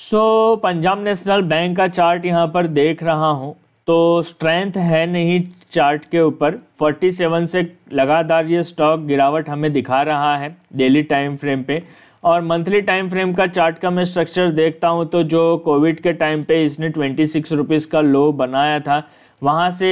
सो so, Punjab National Bank का chart यहाँ पर देख रहा हूँ तो स्ट्रेंथ है नहीं चार्ट के ऊपर 47 से लगातार ये स्टॉक गिरावट हमें दिखा रहा है डेली टाइम फ्रेम पे और मंथली टाइम फ्रेम का चार्ट का मैं स्ट्रक्चर देखता हूँ तो जो कोविड के टाइम पे इसने ट्वेंटी सिक्स रुपीज़ का लो बनाया था वहाँ से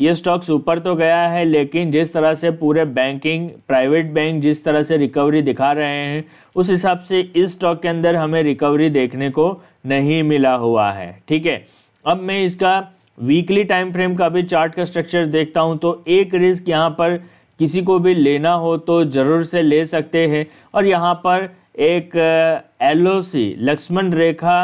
ये स्टॉक्स ऊपर तो गया है लेकिन जिस तरह से पूरे बैंकिंग प्राइवेट बैंक जिस तरह से रिकवरी दिखा रहे हैं उस हिसाब से इस स्टॉक के अंदर हमें रिकवरी देखने को नहीं मिला हुआ है ठीक है अब मैं इसका वीकली टाइम फ्रेम का भी चार्ट का स्ट्रक्चर देखता हूँ तो एक रिस्क यहाँ पर किसी को भी लेना हो तो ज़रूर से ले सकते हैं और यहाँ पर एक एलओसी लक्ष्मण रेखा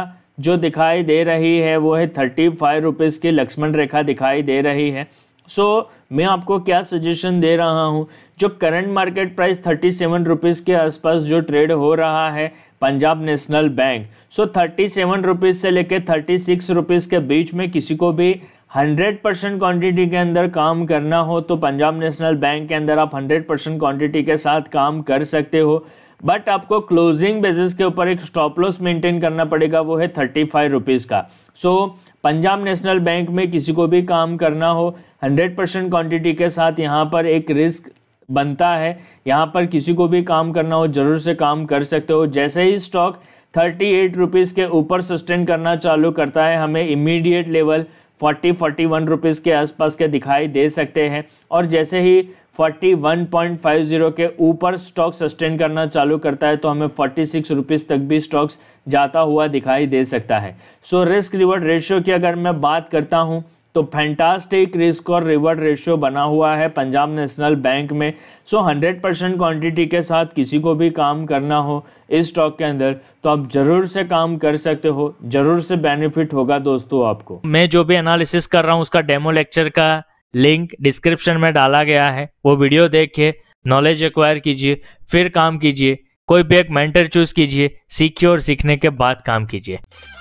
जो दिखाई दे रही है वो है थर्टी फाइव रुपीज़ की लक्ष्मण रेखा दिखाई दे रही है सो so, मैं आपको क्या सजेशन दे रहा हूँ जो current market price thirty seven rupees के आसपास जो ट्रेड हो रहा है Punjab National Bank so thirty seven rupees से लेकर थर्टी सिक्स रुपीज़ के बीच में किसी को भी हंड्रेड परसेंट क्वान्टिटी के अंदर काम करना हो तो पंजाब नेशनल बैंक के अंदर आप हंड्रेड परसेंट क्वान्टिटी के साथ काम कर सकते हो बट आपको क्लोजिंग बेसिस के ऊपर एक स्टॉप लॉस मेंटेन करना पड़ेगा वो है थर्टी फाइव रुपीज़ का सो so, पंजाब नेशनल बैंक में किसी को भी काम करना हो हंड्रेड परसेंट क्वान्टिटी के साथ यहाँ पर एक रिस्क बनता है यहाँ पर किसी को भी काम करना हो जरूर से काम कर सकते हो जैसे ही स्टॉक थर्टी एट रुपीज़ के ऊपर सस्टेन करना चालू करता है हमें immediate level forty forty one rupees के आसपास के दिखाई दे सकते हैं और जैसे ही forty one point five zero के ऊपर स्टॉक सस्टेन करना चालू करता है तो हमें फोर्टी सिक्स रुपीज़ तक भी स्टॉक्स जाता हुआ दिखाई दे सकता है सो रिस्क रिवर्ड रेशियो की अगर मैं बात करता हूँ तो फैंटास्टिक रिस्क और रिवर्ड रेशियो बना हुआ है पंजाब नेशनल बैंक में सो हंड्रेड परसेंट क्वान्टिटी के साथ किसी को भी काम करना हो इस स्टॉक के अंदर तो आप जरूर से काम कर सकते हो जरूर से बेनिफिट होगा दोस्तों आपको मैं जो भी एनालिसिस कर रहा हूँ उसका डेमो लेक्चर का लिंक डिस्क्रिप्शन में डाला गया है वो वीडियो देखिए नॉलेज एक्वायर कीजिए फिर काम कीजिए कोई भी एक मेंटर चूज कीजिए सीखिए और सीखने के बाद काम कीजिए